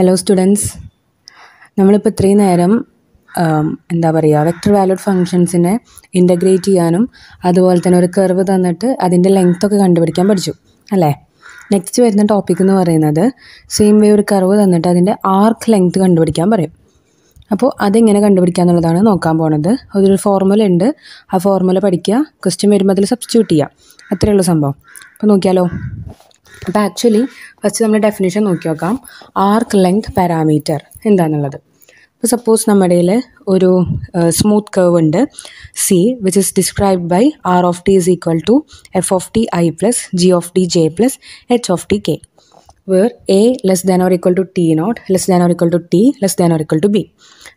hello students നമ്മളിപ്പോൾ ഇത്രയും നേരം എന്താ പറയുക വെക്ടർ വാല്യൂഡ് ഫങ്ഷൻസിനെ ഇൻ്റഗ്രേറ്റ് ചെയ്യാനും അതുപോലെ തന്നെ ഒരു കർവ് തന്നിട്ട് അതിൻ്റെ ലെങ്ത്തൊക്കെ കണ്ടുപിടിക്കാൻ പഠിച്ചു അല്ലേ നെക്സ്റ്റ് വരുന്ന ടോപ്പിക് എന്ന് പറയുന്നത് സെയിം വേ ഒരു കർവ് തന്നിട്ട് അതിൻ്റെ ആർക്ക് ലെങ്ത് കണ്ടുപിടിക്കാൻ പറയും അപ്പോൾ അതെങ്ങനെ കണ്ടുപിടിക്കുക എന്നുള്ളതാണ് നോക്കാൻ പോണത് അതൊരു ഫോർമുല ഉണ്ട് ആ ഫോർമുല പഠിക്കുക ക്വസ്റ്റ്യൻ വരുമ്പോൾ അതിൽ സബ്സ്റ്റിറ്റ്യൂട്ട് ചെയ്യുക അത്രയുള്ള ഉള്ളൂ സംഭവം അപ്പോൾ നോക്കിയാലോ അപ്പോൾ ആക്ച്വലി ഫസ്റ്റ് നമ്മൾ ഡെഫിനേഷൻ നോക്കി നോക്കാം ആർക്ക് ലെങ്ത് പാരാമീറ്റർ എന്താണെന്നുള്ളത് ഇപ്പോൾ സപ്പോസ് നമ്മുടെ കയ്യിൽ ഒരു സ്മൂത്ത് കർവ് ഉണ്ട് C which is describe by r of T is equal to f of t I plus g of t j plus h of t k where a less than or equal to t naught less than or equal to t less than or equal to b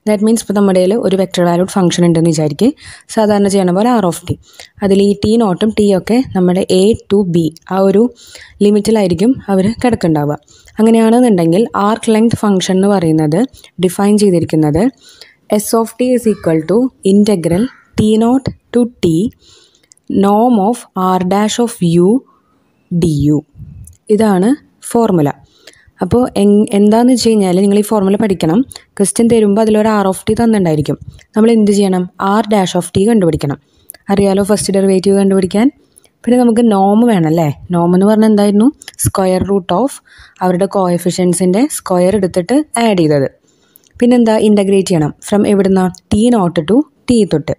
that means ഇപ്പോൾ നമ്മുടെ കയ്യിൽ ഒരു vector valued function ഉണ്ടെന്ന് വിചാരിക്കുക സാധാരണ ചെയ്യണ പോലെ R of T അതിൽ ഈ ടി നോട്ടും ടി ഒക്കെ നമ്മുടെ എ ടു ബി ആ ഒരു ലിമിറ്റിലായിരിക്കും അവർ കിടക്കുണ്ടാവുക അങ്ങനെയാണെന്നുണ്ടെങ്കിൽ ആർക്ക് ലെങ്ത് ഫംഗ്ഷൻ എന്ന് പറയുന്നത് ഡിഫൈൻ ചെയ്തിരിക്കുന്നത് s of T is equal to integral T not to T നോം of R dash of U D u ഇതാണ് ഫോർമുല അപ്പോൾ എ എന്താണെന്ന് വെച്ച് കഴിഞ്ഞാൽ നിങ്ങൾ ഈ ഫോർമുല പഠിക്കണം ക്വസ്റ്റ്യൻ തരുമ്പോൾ അതിലൊരു ആർ ഓഫ് ടി തന്നിട്ടുണ്ടായിരിക്കും നമ്മൾ എന്ത് ചെയ്യണം ആർ ഡാഷ് ഓഫ് ടി കണ്ടുപിടിക്കണം അറിയാലോ ഫസ്റ്റ് ഡെറിവേറ്റീവ് കണ്ടുപിടിക്കാൻ പിന്നെ നമുക്ക് നോം വേണം അല്ലേ നോം എന്ന് പറഞ്ഞാൽ എന്തായിരുന്നു സ്ക്വയർ റൂട്ട് ഓഫ് അവരുടെ കോഎഫിഷ്യൻസിൻ്റെ സ്ക്വയർ എടുത്തിട്ട് ആഡ് ചെയ്തത് പിന്നെന്താ ഇൻ്റഗ്രേറ്റ് ചെയ്യണം ഫ്രം എവിടുന്ന ടി നോട്ട് ടു ടി ചെയ്തിട്ട്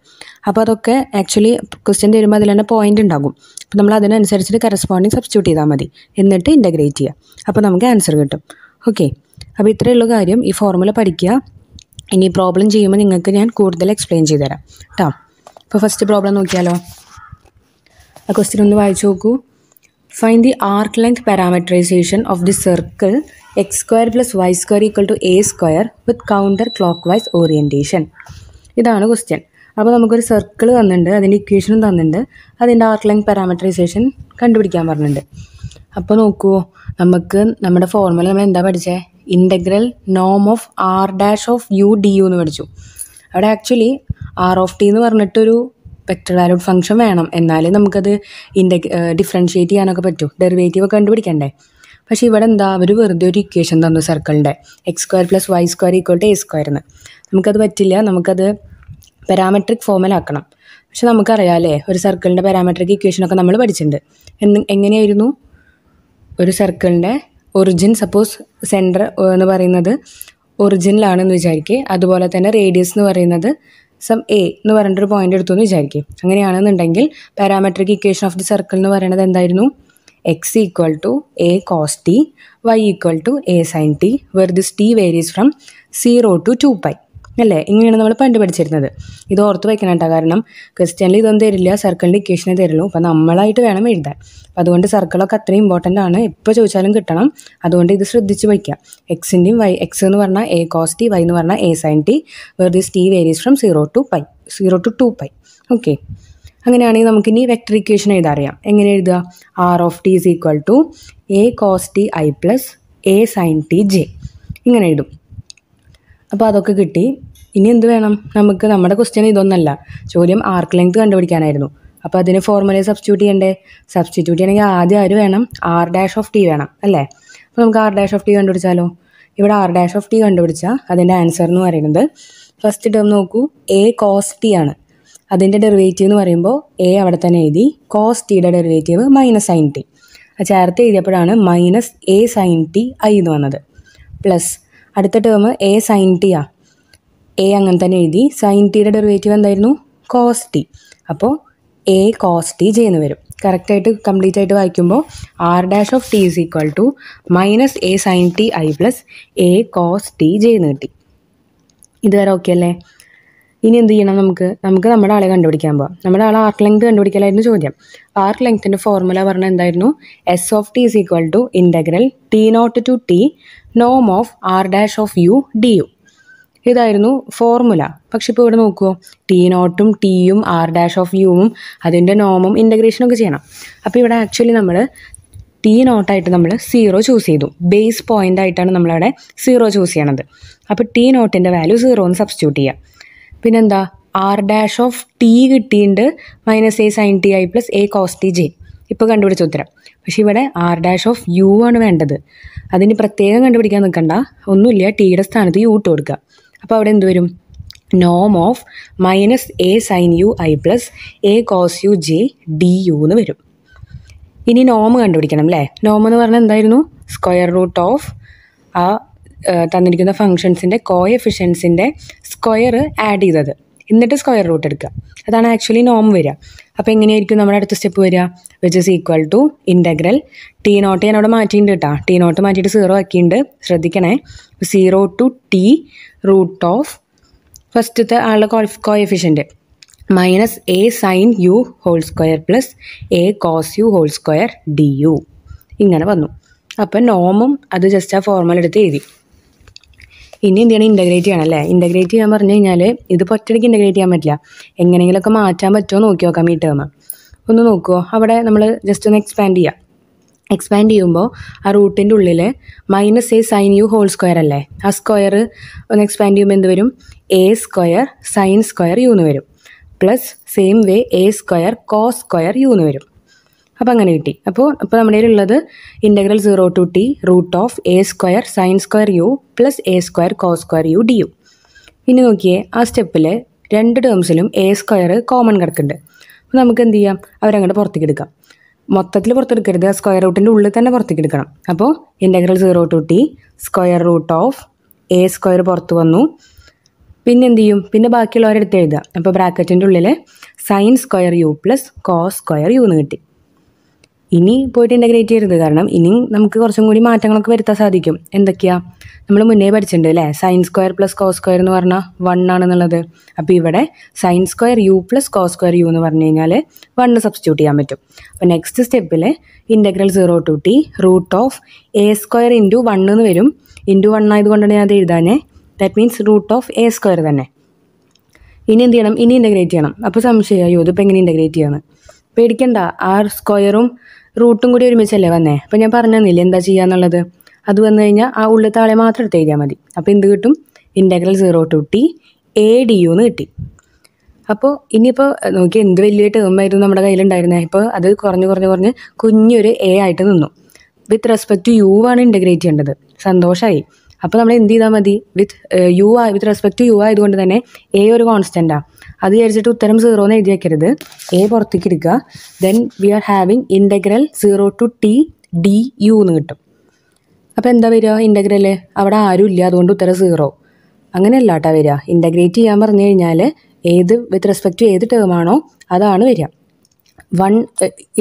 അപ്പോൾ അതൊക്കെ ആക്ച്വലി ക്വസ്റ്റ്യൻ തരുമ്പോൾ അതിൽ തന്നെ പോയിന്റ് ഉണ്ടാകും അപ്പോൾ നമ്മൾ അതിനനുസരിച്ചിട്ട് കറസ്പോണ്ടിങ് സബ്സ്റ്റിറ്റ്യൂട്ട് ചെയ്താൽ മതി എന്നിട്ട് ഇൻ്റഗ്രേറ്റ് ചെയ്യുക അപ്പോൾ നമുക്ക് ആൻസർ കിട്ടും ഓക്കെ അപ്പോൾ ഇത്രയേ ഉള്ളൂ കാര്യം ഈ ഫോർമുല പഠിക്കുക ഇനി പ്രോബ്ലം ചെയ്യുമ്പോൾ നിങ്ങൾക്ക് ഞാൻ കൂടുതൽ എക്സ്പ്ലെയിൻ ചെയ്തു തരാം കേട്ടോ അപ്പോൾ ഫസ്റ്റ് പ്രോബ്ലം നോക്കിയാലോ ആ ക്വസ്റ്റ്യൻ ഒന്ന് വായിച്ചു നോക്കൂ find the arc length parameterisation of the circle x square plus y square equal to a square with counterclockwise orientation ഇതാണ് ക്വസ്റ്റ്യൻ അപ്പോൾ നമുക്കൊരു സർക്കിൾ തന്നിട്ടുണ്ട് അതിൻ്റെ ഇക്വേഷനും തന്നിട്ടുണ്ട് അതിൻ്റെ ആർക്ക് ലെങ്ത് പാരാമീറ്ററൈസേഷൻ കണ്ടുപിടിക്കാൻ പറഞ്ഞിട്ടുണ്ട് അപ്പോൾ നോക്കുമോ നമുക്ക് നമ്മുടെ ഫോർമുല നമ്മൾ എന്താ പഠിച്ചേ ഇൻ്റഗ്രൽ നോം of R dash of U D U എന്ന് പഠിച്ചു അവിടെ ആക്ച്വലി ആർ ഓഫ് ടി എന്ന് പറഞ്ഞിട്ടൊരു വെക്റ്റർ വാല്യൂഡ് ഫംഗ്ഷൻ വേണം എന്നാലേ നമുക്കത് ഇൻഡഗ് ഡിഫറൻഷ്യേറ്റ് ചെയ്യാനൊക്കെ പറ്റൂ ഡെറിവേറ്റീവ് ഒക്കെ കണ്ടുപിടിക്കണ്ടേ പക്ഷേ ഇവിടെ എന്താ അവർ വെറുതെ ഒരു ഇക്വേഷൻ തന്നു സർക്കിളിൻ്റെ x square plus y square equal to a square എന്ന് നമുക്കത് പറ്റില്ല നമുക്കത് പാരാമെട്രിക് ഫോമിലാക്കണം പക്ഷെ നമുക്കറിയാം അല്ലേ ഒരു സർക്കിളിൻ്റെ പാരാമെട്രിക് ഇക്വേഷനൊക്കെ നമ്മൾ പഠിച്ചിട്ടുണ്ട് എന്ന് എങ്ങനെയായിരുന്നു ഒരു സർക്കിളിൻ്റെ ഒറിജിൻ സപ്പോസ് സെൻറ്റർ എന്ന് പറയുന്നത് ഒറിജിനിലാണെന്ന് വിചാരിക്കുക അതുപോലെ തന്നെ റേഡിയസ് എന്ന് പറയുന്നത് സം എ എന്ന് പറഞ്ഞിട്ടൊരു പോയിന്റ് എടുത്തു എന്ന് വിചാരിക്കും അങ്ങനെയാണെന്നുണ്ടെങ്കിൽ parametric equation of the circle എന്ന് പറയുന്നത് എന്തായിരുന്നു x equal to A cos t y equal to a sine t where this t varies from zero to two pi അല്ലേ ഇങ്ങനെയാണ് നമ്മൾ പണ്ട് പഠിച്ചിരുന്നത് ഇത് ഓർത്ത് വയ്ക്കണം കേട്ടോ കാരണം ക്വസ്റ്റ്യനിൽ ഇതൊന്നും തരില്ല സർക്കിളിൻ്റെ ഇക്വേഷനെ തരുള്ളൂ അപ്പം നമ്മളായിട്ട് വേണം എഴുതാൻ അപ്പം അതുകൊണ്ട് സർക്കിളൊക്കെ അത്രയും ഇമ്പോർട്ടൻ്റ് ആണ് എപ്പോൾ ചോദിച്ചാലും കിട്ടണം അതുകൊണ്ട് ഇത് ശ്രദ്ധിച്ച് വയ്ക്കുക എക്സിൻ്റെയും വൈ എക്സ് എന്ന് പറഞ്ഞാൽ എ കോസ് ടി വൈ എന്ന് പറഞ്ഞാൽ a sine t where this t varies from zero to pi zero to two pi okay അങ്ങനെയാണെങ്കിൽ നമുക്കിനി വെക്ടർ ഇക്വേഷൻ എഴുതാറിയാം എങ്ങനെ എഴുതുക r of t is equal to A cos T I plus A sine T j ഇങ്ങനെ എഴുതും അപ്പോൾ അതൊക്കെ കിട്ടി ഇനി എന്ത് വേണം നമുക്ക് നമ്മുടെ ക്വസ്റ്റ്യൻ ഇതൊന്നല്ല ചോദ്യം ആർക്ക് ലെങ്ത് കണ്ടുപിടിക്കാനായിരുന്നു അപ്പോൾ അതിന് ഫോർമുലയെ സബ്സ്റ്റിറ്റ്യൂട്ട് ചെയ്യണ്ടേ സബ്സ്റ്റിറ്റ്യൂട്ട് ചെയ്യണമെങ്കിൽ ആദ്യം ആര് വേണം ആർ ഡാഷ് ഓഫ് ടി വേണം അല്ലേ അപ്പോൾ നമുക്ക് ആർ ഡാഷ് ഓഫ് ടി കണ്ടുപിടിച്ചാലോ ഇവിടെ ആർ ഡാഷ് ഓഫ് ടി കണ്ടുപിടിച്ചാൽ അതിൻ്റെ ആൻസർ എന്ന് പറയുന്നത് ഫസ്റ്റ് ടേം നോക്കൂ എ കോസ് ടി ആണ് അതിൻ്റെ ഡെറിവേറ്റീവ് എന്ന് പറയുമ്പോൾ എ അവിടെ തന്നെ എഴുതി കോസ് ടിയുടെ ഡെറിവേറ്റീവ് മൈനസ് സൈൻ ടി ചേർത്ത് എഴുതിയപ്പോഴാണ് minus A sine T I എന്ന് വന്നത് പ്ലസ് അടുത്ത ടേം എ സൈൻ ടി ആ എ അങ്ങനെ തന്നെ എഴുതി സൈൻ ടിയുടെ ഡെറിവേറ്റീവ് എന്തായിരുന്നു കോസ് ടി അപ്പോൾ എ കോസ് ടി ചെയ്യുന്നു വരും കറക്റ്റായിട്ട് കംപ്ലീറ്റ് ആയിട്ട് വായിക്കുമ്പോൾ R dash of T is equal to minus A sine T I plus A cos T ചെയ്യുന്നു കിട്ടി ഇതുവരെ ഓക്കെ അല്ലേ ഇനി എന്ത് ചെയ്യണം നമുക്ക് നമുക്ക് നമ്മുടെ ആളെ കണ്ടുപിടിക്കാൻ പോകാം നമ്മുടെ ആൾ ആർക്ക് ലെങ്ത് കണ്ടുപിടിക്കലായിരുന്നു ചോദ്യം ആർക്ക് ലെങ്ത്തിൻ്റെ ഫോർമുല പറഞ്ഞ എന്തായിരുന്നു S of T is equal to integral T not to T നോം of R dash of U D U ഇതായിരുന്നു ഫോർമുല പക്ഷെ ഇപ്പോൾ ഇവിടെ നോക്കുമോ ടി നോട്ടും ടിയും ആർ ഡാഷ് ഓഫ് യുവും അതിൻ്റെ നോമും ഒക്കെ ചെയ്യണം അപ്പോൾ ഇവിടെ ആക്ച്വലി നമ്മൾ ടി നോട്ടായിട്ട് നമ്മൾ സീറോ ചൂസ് ചെയ്തു ബേസ് പോയിൻ്റ് ആയിട്ടാണ് നമ്മളവിടെ സീറോ ചൂസ് ചെയ്യണത് അപ്പോൾ ടി നോട്ടിൻ്റെ വാല്യൂ സീറോ എന്ന് സബ്സ്റ്റിറ്റ്യൂട്ട് ചെയ്യുക പിന്നെന്താ ആർ ഡാഷ് ഓഫ് ടി കിട്ടിയിട്ടുണ്ട് minus A sine T I plus A cos T J ഇപ്പോൾ കണ്ടുപിടിച്ച ഉത്തരം പക്ഷെ ഇവിടെ ആർ ഡാഷ് ഓഫ് യു ആണ് വേണ്ടത് അതിന് പ്രത്യേകം കണ്ടുപിടിക്കാൻ നിൽക്കണ്ട ഒന്നുമില്ല ടിയുടെ സ്ഥാനത്ത് യു ഇട്ട് കൊടുക്കുക അപ്പോൾ അവിടെ എന്ത് വരും നോം of minus A sine U I plus A cos U J D U എന്ന് വരും ഇനി നോം കണ്ടുപിടിക്കണം അല്ലേ നോം എന്ന് പറഞ്ഞാൽ എന്തായിരുന്നു സ്ക്വയർ റൂട്ട് ഓഫ് ആ തന്നിരിക്കുന്ന ഫങ്ഷൻസിൻ്റെ കോ എഫിഷ്യൻസിൻ്റെ സ്ക്വയർ ആഡ് ചെയ്തത് എന്നിട്ട് സ്ക്വയർ റൂട്ട് എടുക്കുക അതാണ് ആക്ച്വലി നോം വരിക അപ്പോൾ എങ്ങനെയായിരിക്കും നമ്മുടെ അടുത്ത സ്റ്റെപ്പ് വരിക which is equal to integral T nought ഞാൻ അവിടെ മാറ്റിയിട്ടുണ്ട് കേട്ടോ ടി നോട്ട് മാറ്റിയിട്ട് സീറോ ആക്കിയിട്ടുണ്ട് ശ്രദ്ധിക്കണേ zero to T root of ഫസ്റ്റത്തെ ആളുടെ coefficient minus A sine U whole square plus A cos U whole square D U ഇങ്ങനെ വന്നു അപ്പം നോമും അത് ജസ്റ്റ് ആ ഫോർമുല എടുത്ത് എഴുതി ഇനി എന്ത് ചെയ്യണം ഇൻ്റഗ്രേറ്റ് ചെയ്യണം അല്ലേ ഇൻ്റഗ്രേറ്റ് ചെയ്യാൻ പറഞ്ഞു കഴിഞ്ഞാൽ ഇത് ഒറ്റയ്ക്ക് ഇൻ്റഗ്രേറ്റ് ചെയ്യാൻ പറ്റില്ല എങ്ങനെയെങ്കിലുമൊക്കെ മാറ്റാൻ പറ്റുമോ നോക്കി നോക്കാം ഈ ടേമ് ഒന്ന് നോക്കുമോ അവിടെ നമ്മൾ ജസ്റ്റ് ഒന്ന് എക്സ്പാൻഡ് ചെയ്യാം എക്സ്പാൻഡ് ചെയ്യുമ്പോൾ ആ റൂട്ടിൻ്റെ ഉള്ളിൽ minus A sine U whole square അല്ലേ ആ സ്ക്വയർ ഒന്ന് എക്സ്പാൻഡ് ചെയ്യുമ്പോൾ എന്ത് വരും A square sine square U എന്ന് വരും plus same way A square cos square U എന്ന് വരും അപ്പോൾ അങ്ങനെ കിട്ടി അപ്പോൾ അപ്പോൾ നമ്മുടെ ഉള്ളത് integral zero to T root of A square sine square U plus A square cos square U D U ഇനി നോക്കിയേ ആ സ്റ്റെപ്പിൽ രണ്ട് ടേംസിലും എ സ്ക്വയർ കോമൺ കിടക്കുന്നുണ്ട് അപ്പോൾ നമുക്ക് എന്ത് ചെയ്യാം അവരങ്ങോട്ട് പുറത്തേക്ക് എടുക്കാം മൊത്തത്തിൽ പുറത്തെടുക്കരുത് ആ സ്ക്വയർ റൂട്ടിൻ്റെ ഉള്ളിൽ തന്നെ പുറത്തേക്ക് എടുക്കണം അപ്പോൾ integral zero to T square root of A square പുറത്ത് വന്നു പിന്നെ എന്ത് ചെയ്യും പിന്നെ ബാക്കിയുള്ളവരെടുത്ത് എഴുതുക അപ്പോൾ ബ്രാക്കറ്റിൻ്റെ ഉള്ളിൽ sine square U plus cos square U എന്ന് കിട്ടി ഇനി പോയിട്ട് ഇൻ്റഗ്രേറ്റ് ചെയ്യരുത് കാരണം ഇനിയും നമുക്ക് കുറച്ചും കൂടി മാറ്റങ്ങളൊക്കെ വരുത്താൻ സാധിക്കും എന്തൊക്കെയാ നമ്മൾ മുന്നേ പഠിച്ചിട്ടുണ്ട് അല്ലേ sines square plus cos square എന്ന് പറഞ്ഞാൽ വൺ ആണെന്നുള്ളത് അപ്പോൾ ഇവിടെ sines square U plus cos square U എന്ന് പറഞ്ഞു കഴിഞ്ഞാൽ വണ്ണ് സബ്സ്റ്റിറ്റ്യൂട്ട് ചെയ്യാൻ പറ്റും അപ്പോൾ നെക്സ്റ്റ് സ്റ്റെപ്പിൽ integral zero to T root of A square into one എന്ന് വരും ഇൻറ്റു വൺ ആയതുകൊണ്ടാണ് ഞാൻ അത് എഴുതാനേ that means root of A square തന്നെ ഇനി എന്ത് ചെയ്യണം ഇനി ഇൻ്റഗ്രേറ്റ് ചെയ്യണം അപ്പോൾ സംശയം അയ്യോ ഇതിപ്പോൾ എങ്ങനെ ഇൻ്റഗ്രേറ്റ് ചെയ്യണം പേടിക്കണ്ട ആർ സ്ക്വയറും റൂട്ടും കൂടി ഒരുമിച്ചല്ലേ വന്നേ അപ്പം ഞാൻ പറഞ്ഞു തന്നില്ലേ എന്താ ചെയ്യാന്നുള്ളത് അത് വന്നു കഴിഞ്ഞാൽ ആ ഉള്ളിലത്തെ ആളെ മാത്രം എടുത്ത് എഴുതിയാൽ മതി അപ്പോൾ എന്ത് കിട്ടും integral zero to T A D U എന്ന് കിട്ടി അപ്പോൾ ഇനിയിപ്പോൾ നോക്കി എന്ത് വലിയ ടേം ആയിരുന്നു നമ്മുടെ കയ്യിലുണ്ടായിരുന്നത് ഇപ്പോൾ അത് കുറഞ്ഞ് കുറഞ്ഞ് കുറഞ്ഞ് കുഞ്ഞൊരു എ ആയിട്ട് നിന്നു വിത്ത് റെസ്പെക്ട് ടു യു ആണ് ഇൻ്റഗ്രേറ്റ് ചെയ്യേണ്ടത് സന്തോഷമായി അപ്പോൾ നമ്മൾ എന്ത് ചെയ്താൽ മതി വിത്ത് യു ആ വിത്ത് റെസ്പെക്ട് ടു യു ആയതുകൊണ്ട് തന്നെ എ ഒരു കോൺസ്റ്റൻറ്റാണ് അത് വിചാരിച്ചിട്ട് ഉത്തരം സീറോ എന്ന് എഴുതി വയ്ക്കരുത് എ പുറത്തേക്ക് എടുക്കുക then we are having integral zero to T D U എന്ന് കിട്ടും അപ്പോൾ എന്താ വരിക ഇൻ്റഗ്രൽ അവിടെ ആരും ഇല്ല അതുകൊണ്ട് ഉത്തരം സീറോ അങ്ങനെയല്ല കേട്ടോ വരിക ഇൻ്റഗ്രേറ്റ് ചെയ്യാൻ പറഞ്ഞു കഴിഞ്ഞാൽ ഏത് വിത്ത് റെസ്പെക്ട് ടു ഏത് ടേമാണോ അതാണ് വരിക വൺ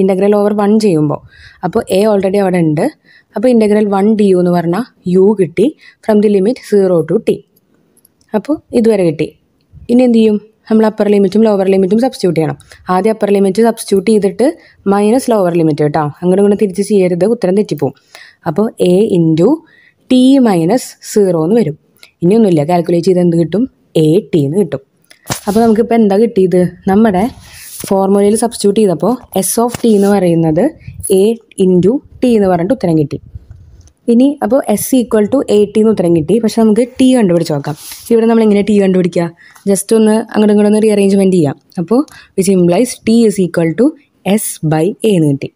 ഇൻ്റഗ്രൽ ഓവർ വൺ ചെയ്യുമ്പോൾ അപ്പോൾ എ ഓൾറെഡി അവിടെ ഉണ്ട് അപ്പോൾ ഇൻ്റഗ്രൽ വൺ ഡി യു എന്ന് പറഞ്ഞാൽ യു കിട്ടി from the limit zero to T അപ്പോൾ ഇതുവരെ കിട്ടി ഇനി എന്ത് ചെയ്യും നമ്മൾ അപ്പർ ലിമിറ്റും ലോവർ ലിമിറ്റും സബ്സ്റ്റിറ്റ്യൂട്ട് ചെയ്യണം ആദ്യം അപ്പർ ലിമിറ്റ് സബ്സ്റ്റിറ്റ്യൂട്ട് ചെയ്തിട്ട് മൈനസ് ലോവർ ലിമിറ്റ് കേട്ടോ അങ്ങനെ ഇങ്ങനെ തിരിച്ച് ചെയ്യരുത് ഉത്തരം തെറ്റിപ്പോവും അപ്പോൾ A into T minus zero എന്ന് വരും ഇനിയൊന്നുമില്ല കാൽക്കുലേറ്റ് ചെയ്ത് എന്ത് കിട്ടും എ ടി എന്ന് കിട്ടും അപ്പോൾ നമുക്കിപ്പോൾ എന്താ കിട്ടിയത് നമ്മുടെ ഫോർമുലയിൽ സബ്സ്റ്റിറ്റ്യൂട്ട് ചെയ്തപ്പോൾ എസ് ഓഫ് ടി എന്ന് പറയുന്നത് എ ഇൻറ്റു ടി എന്ന് പറഞ്ഞിട്ട് ഉത്തരം കിട്ടി ഇനി അപ്പോൾ എസ് ഈക്വൽ ടു എയ്റ്റി എന്ന് ഉത്തരം കിട്ടി പക്ഷെ നമുക്ക് ടി കണ്ടുപിടിച്ച് നോക്കാം ഇവിടെ നമ്മൾ എങ്ങനെ ടി കണ്ടുപിടിക്കുക ജസ്റ്റ് ഒന്ന് അങ്ങോട്ടും ഇങ്ങോട്ടും ഒന്ന് റീഅറേഞ്ച്മെൻറ്റ് ചെയ്യാം അപ്പോൾ which implies T is equal to S by A എന്ന് കിട്ടി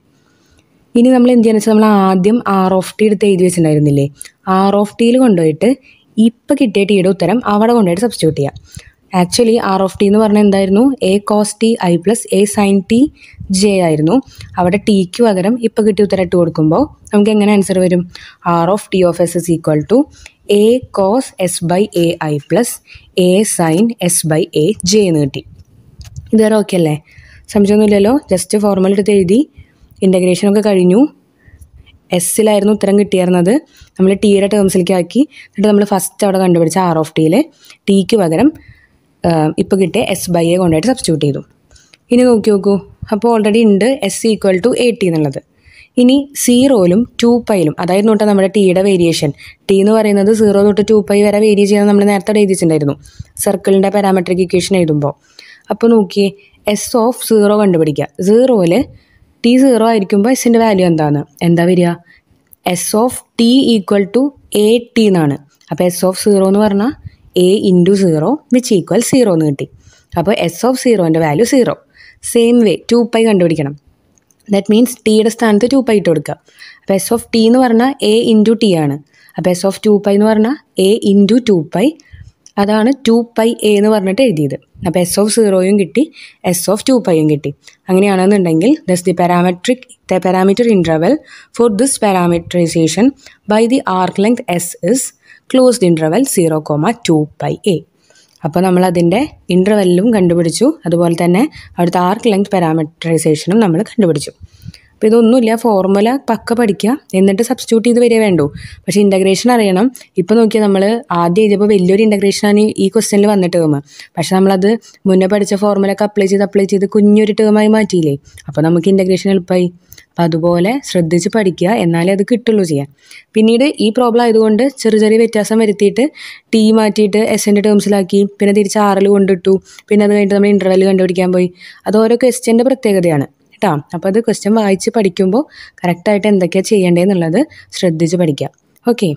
ഇനി നമ്മൾ എന്ത് ചെയ്യാന്ന് വെച്ചാൽ നമ്മൾ ആദ്യം ആർ ഓഫ് ടി എടുത്ത് എഴുതി വെച്ചിട്ടുണ്ടായിരുന്നില്ലേ ആർ ഓഫ് ടിയിൽ കൊണ്ടുപോയിട്ട് ഇപ്പോൾ കിട്ടിയ ടിയുടെ ഉത്തരം അവിടെ കൊണ്ടുപോയിട്ട് സബ്സ്റ്റിറ്റ്യൂട്ട് ചെയ്യാം ആക്ച്വലി ആർ ഓഫ് ടി എന്ന് പറഞ്ഞാൽ എന്തായിരുന്നു A cos T I plus A sine T J ആയിരുന്നു അവിടെ ടിക്ക് പകരം ഇപ്പം കിട്ടിയ ഉത്തരം ഇട്ട് കൊടുക്കുമ്പോൾ നമുക്ക് എങ്ങനെ ആൻസർ വരും R of T of S is equal to A cos S by A I plus A sine S by A J എന്ന് കിട്ടി ഇതുവരെ ഓക്കെ അല്ലേ സംശയമൊന്നുമില്ലല്ലോ ജസ്റ്റ് ഫോർമൽ എടുത്ത് എഴുതി ഇൻ്റഗ്രേഷനൊക്കെ കഴിഞ്ഞു എസ്സിലായിരുന്നു ഉത്തരം കിട്ടിയിരുന്നത് നമ്മൾ ടീയുടെ ടേംസിലേക്ക് ആക്കി എന്നിട്ട് നമ്മൾ ഫസ്റ്റ് അവിടെ കണ്ടുപിടിച്ച ആർ ഓഫ് ടിയിൽ ടിക്ക് പകരം ഇപ്പോൾ കിട്ടിയ എസ് ബൈ എ കൊണ്ടായിട്ട് സബ്സ്റ്റിറ്റ്യൂട്ട് ചെയ്തു ഇനി നോക്കി നോക്കൂ അപ്പോൾ ഓൾറെഡി ഉണ്ട് S equal to A T എന്നുള്ളത് ഇനി സീറോയിലും ടു പൈയിലും അതായത് കേട്ടോ നമ്മുടെ ടീയുടെ വേരിയേഷൻ ടി എന്ന് പറയുന്നത് സീറോ തൊട്ട് ടു പൈ വരെ വേരിയ ചെയ്യാൻ നമ്മൾ നേരത്തെ എഴുതിയിട്ടുണ്ടായിരുന്നു സർക്കിളിൻ്റെ പാരാമെട്രിക് ഇക്വേഷൻ എഴുതുമ്പോൾ അപ്പോൾ നോക്കി എസ് ഓഫ് സീറോ കണ്ടുപിടിക്കുക സീറോയിൽ ടി സീറോ ആയിരിക്കുമ്പോൾ എസിൻ്റെ വാല്യൂ എന്താണ് എന്താ വരിക S of T equal to A T എന്നാണ് അപ്പോൾ എസ് ഓഫ് സീറോ എന്ന് പറഞ്ഞാൽ A into zero which equal zero എന്ന് കിട്ടി അപ്പോൾ എസ് ഓഫ് സീറോൻ്റെ value zero same way two pi കണ്ടുപിടിക്കണം ദാറ്റ് മീൻസ് ടീയുടെ സ്ഥാനത്ത് ടു പൈ ഇട്ട് കൊടുക്കുക അപ്പോൾ എസ് ഓഫ് ടി എന്ന് പറഞ്ഞാൽ എ ഇൻറ്റു ടി ആണ് അപ്പോൾ എസ് ഓഫ് ടു പൈ എന്ന് പറഞ്ഞാൽ എ ഇൻറ്റു ടു പൈ അതാണ് ടു പൈ എ എന്ന് പറഞ്ഞിട്ട് എഴുതിയത് അപ്പോൾ എസ് ഓഫ് സീറോയും കിട്ടി എസ് ഓഫ് ടു പൈയും കിട്ടി അങ്ങനെയാണെന്നുണ്ടെങ്കിൽ thus the parametric the parameter interval for this parameterization by the arc length S is closed interval zero comma two by A അപ്പോൾ നമ്മളതിൻ്റെ ഇൻ്റർവെല്ലും കണ്ടുപിടിച്ചു അതുപോലെ തന്നെ അവിടുത്തെ ആർക്ക് ലെങ്ത് പാരാമീറ്ററൈസേഷനും നമ്മൾ കണ്ടുപിടിച്ചു അപ്പോൾ ഇതൊന്നുമില്ല ഫോർമുല പക്ക പഠിക്കുക എന്നിട്ട് സബ്സ്റ്റിറ്റ്യൂട്ട് ചെയ്ത് വരിക വേണ്ടു പക്ഷേ ഇൻ്റഗ്രേഷൻ അറിയണം ഇപ്പോൾ നോക്കിയാൽ നമ്മൾ ആദ്യം എഴുതിയപ്പോൾ വലിയൊരു ഇൻ്റഗ്രേഷനാണ് ഈ ക്വസ്റ്റ്യനിൽ വന്നിട്ട് ടേം പക്ഷേ നമ്മളത് മുന്നേ പഠിച്ച ഫോർമുലയൊക്കെ അപ്ലൈ ചെയ്ത് അപ്ലൈ ചെയ്ത് കുഞ്ഞൊരു ടേമായി മാറ്റിയില്ലേ അപ്പോൾ നമുക്ക് ഇൻ്റഗ്രേഷൻ എളുപ്പമായി അപ്പോൾ അതുപോലെ ശ്രദ്ധിച്ച് പഠിക്കുക എന്നാലേ അത് കിട്ടുള്ളൂ ചെയ്യാൻ പിന്നീട് ഈ പ്രോബ്ലം ആയതുകൊണ്ട് ചെറിയ ചെറിയ വ്യത്യാസം വരുത്തിയിട്ട് ടി മാറ്റിയിട്ട് എസിൻ്റെ ടേംസിലാക്കി പിന്നെ തിരിച്ച് ആറിൽ കൊണ്ടിട്ടു പിന്നെ അത് കഴിഞ്ഞിട്ട് നമ്മൾ ഇൻ്റർവെൽ കണ്ടുപിടിക്കാൻ പോയി അത് ഓരോ ക്വസ്റ്റ്യൻ്റെ പ്രത്യേകതയാണ് കേട്ടോ അപ്പോൾ അത് ക്വസ്റ്റ്യൻ വായിച്ച് പഠിക്കുമ്പോൾ കറക്റ്റായിട്ട് എന്തൊക്കെയാണ് ചെയ്യേണ്ടതെന്നുള്ളത് ശ്രദ്ധിച്ച് പഠിക്കാം ഓക്കെ